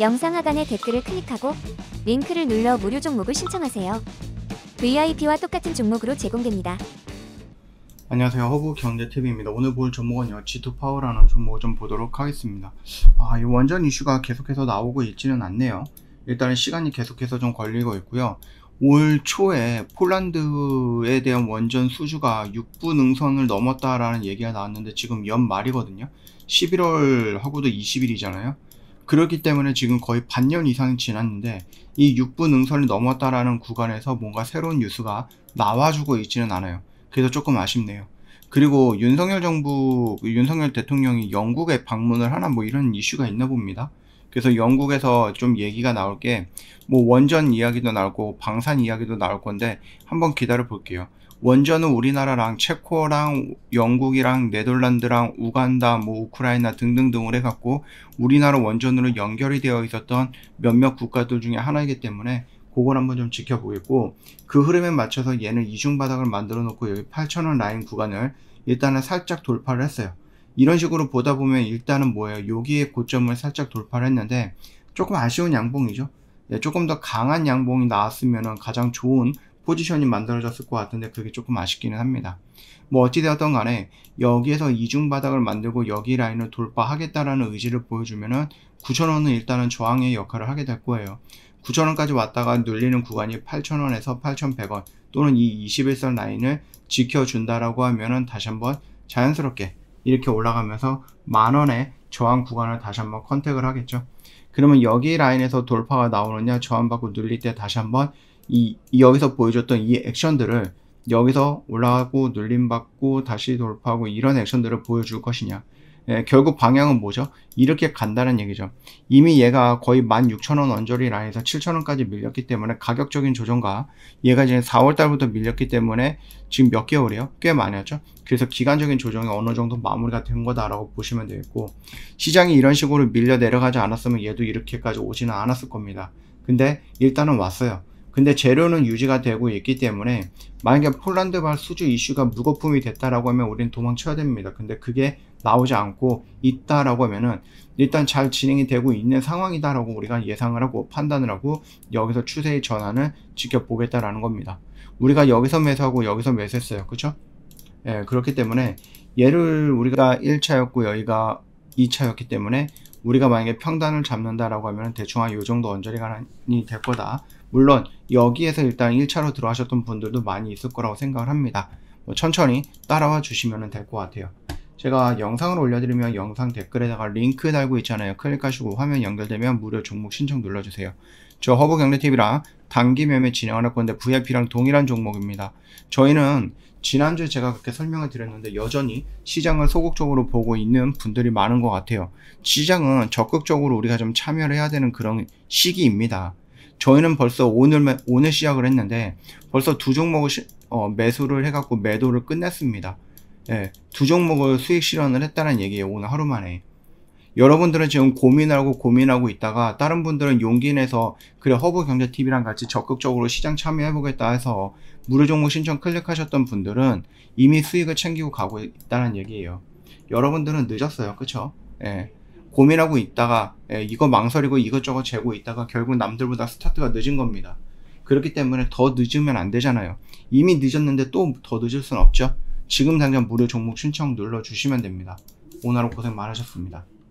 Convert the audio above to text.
영상 하단의 댓글을 클릭하고 링크를 눌러 무료 종목을 신청하세요. VIP와 똑같은 종목으로 제공됩니다. 안녕하세요. 허브경제TV입니다. 오늘 볼 종목은요. G2파워라는 종목을 좀 보도록 하겠습니다. 아, 이 원전 이슈가 계속해서 나오고 있지는 않네요. 일단은 시간이 계속해서 좀 걸리고 있고요. 올 초에 폴란드에 대한 원전 수주가 6분 응선을 넘었다라는 얘기가 나왔는데 지금 연말이거든요. 11월하고도 20일이잖아요. 그렇기 때문에 지금 거의 반년 이상이 지났는데 이 6분 응선을 넘었다라는 구간에서 뭔가 새로운 뉴스가 나와주고 있지는 않아요. 그래서 조금 아쉽네요. 그리고 윤석열 정부, 윤석열 대통령이 영국에 방문을 하나 뭐 이런 이슈가 있나 봅니다. 그래서 영국에서 좀 얘기가 나올 게 뭐 원전 이야기도 나오고 방산 이야기도 나올 건데 한번 기다려 볼게요. 원전은 우리나라랑 체코랑 영국이랑 네덜란드랑 우간다 뭐 우크라이나 등등등을 해갖고 우리나라 원전으로 연결이 되어 있었던 몇몇 국가들 중에 하나이기 때문에 그걸 한번 좀 지켜보겠고 그 흐름에 맞춰서 얘는 이중바닥을 만들어 놓고 여기 8,000원 라인 구간을 일단은 살짝 돌파를 했어요. 이런 식으로 보다 보면 일단은 뭐예요? 여기에 고점을 살짝 돌파를 했는데 조금 아쉬운 양봉이죠. 예, 조금 더 강한 양봉이 나왔으면 가장 좋은 포지션이 만들어졌을 것 같은데 그게 조금 아쉽기는 합니다. 뭐 어찌되었던 간에 여기에서 이중 바닥을 만들고 여기 라인을 돌파하겠다라는 의지를 보여주면은 9,000원은 일단은 저항의 역할을 하게 될 거예요. 9,000원까지 왔다가 눌리는 구간이 8,000원에서 8,100원 또는 이 21선 라인을 지켜준다라고 하면은 다시 한번 자연스럽게 이렇게 올라가면서 만원의 저항 구간을 다시 한번 컨택을 하겠죠. 그러면 여기 라인에서 돌파가 나오느냐 저항받고 눌릴 때 다시 한번 이, 이 여기서 보여줬던 이 액션들을 여기서 올라가고 눌림받고 다시 돌파하고 이런 액션들을 보여줄 것이냐 예, 결국 방향은 뭐죠? 이렇게 간다는 얘기죠. 이미 얘가 거의 16,000원 언저리 라인에서 7,000원까지 밀렸기 때문에 가격적인 조정과 얘가 지금 4월달부터 밀렸기 때문에 지금 몇 개월이에요? 꽤 많았죠. 그래서 기간적인 조정이 어느 정도 마무리가 된 거다라고 보시면 되겠고 시장이 이런 식으로 밀려 내려가지 않았으면 얘도 이렇게까지 오지는 않았을 겁니다. 근데 일단은 왔어요. 근데 재료는 유지가 되고 있기 때문에 만약에 폴란드발 수주 이슈가 무거품이 됐다라고 하면 우리는 도망쳐야 됩니다. 근데 그게 나오지 않고 있다라고 하면은 일단 잘 진행이 되고 있는 상황이다라고 우리가 예상을 하고 판단을 하고 여기서 추세의 전환을 지켜보겠다라는 겁니다. 우리가 여기서 매수하고 여기서 매수했어요. 그쵸 예, 그렇기 때문에 얘를 우리가 1차였고 여기가 2차였기 때문에 우리가 만약에 평단을 잡는다라고 하면 대충 한요 정도 언저리가 될 거다. 물론 여기에서 일단 1차로 들어가셨던 분들도 많이 있을 거라고 생각을 합니다. 뭐 천천히 따라와 주시면 될 것 같아요. 제가 영상을 올려드리면 영상 댓글에다가 링크 달고 있잖아요. 클릭하시고 화면 연결되면 무료 종목 신청 눌러주세요. 저 허브경제TV랑 단기 매매 진행할 건데 VIP랑 동일한 종목입니다. 저희는 지난주에 제가 그렇게 설명을 드렸는데 여전히 시장을 소극적으로 보고 있는 분들이 많은 것 같아요. 시장은 적극적으로 우리가 좀 참여를 해야 되는 그런 시기입니다. 저희는 벌써 오늘 오늘 시작을 했는데 벌써 두 종목을 시, 어, 매수를 해갖고 매도를 끝냈습니다. 예, 두 종목을 수익 실현을 했다는 얘기예요. 오늘 하루 만에. 여러분들은 지금 고민하고 고민하고 있다가 다른 분들은 용기 내서 그래 허브경제TV랑 같이 적극적으로 시장 참여해보겠다 해서 무료 종목 신청 클릭하셨던 분들은 이미 수익을 챙기고 가고 있다는 얘기예요. 여러분들은 늦었어요. 그쵸? 예. 고민하고 있다가 예, 이거 망설이고 이것저것 재고 있다가 결국 남들보다 스타트가 늦은 겁니다. 그렇기 때문에 더 늦으면 안 되잖아요. 이미 늦었는데 또 더 늦을 순 없죠. 지금 당장 무료 종목 신청 눌러주시면 됩니다. 오늘 하루 고생 많으셨습니다.